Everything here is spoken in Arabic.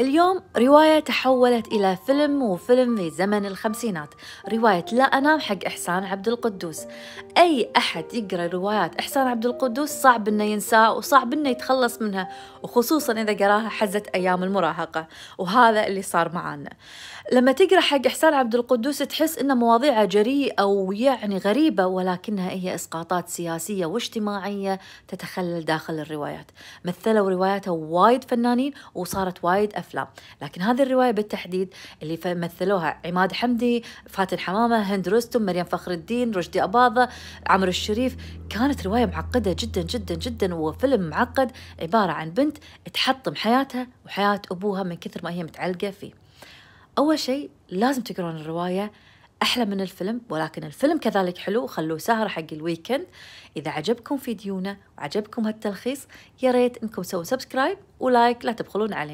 اليوم رواية تحولت إلى فيلم وفيلم في زمن الخمسينات رواية لا أنام حق إحسان عبد القدوس أي أحد يقرأ روايات إحسان عبد القدوس صعب إنه ينساها وصعب إنه يتخلص منها وخصوصا إذا قراها حزة أيام المراهقة وهذا اللي صار معانا لما تقرأ حق إحسان عبد القدوس تحس إن مواضيعه جريئة ويعني غريبة ولكنها هي إسقاطات سياسية واجتماعية تتخلل داخل الروايات مثلوا رواياته وايد فنانين وصارت وايد الأفلام لكن هذه الرواية بالتحديد اللي مثلوها عماد حمدي فاتن حمامة هند رستم مريم فخر الدين رشدي أباظة عمرو الشريف كانت رواية معقدة جدا جدا جدا وفيلم معقد عبارة عن بنت تحطم حياتها وحياة أبوها من كثر ما هي متعلقة فيه أول شيء لازم تقرون الرواية أحلى من الفيلم ولكن الفيلم كذلك حلو خلوه سهرة حق الويكند إذا عجبكم فيديونا وعجبكم هالتلخيص يا ريت إنكم سووا سبسكرايب ولايك لا تبخلون علينا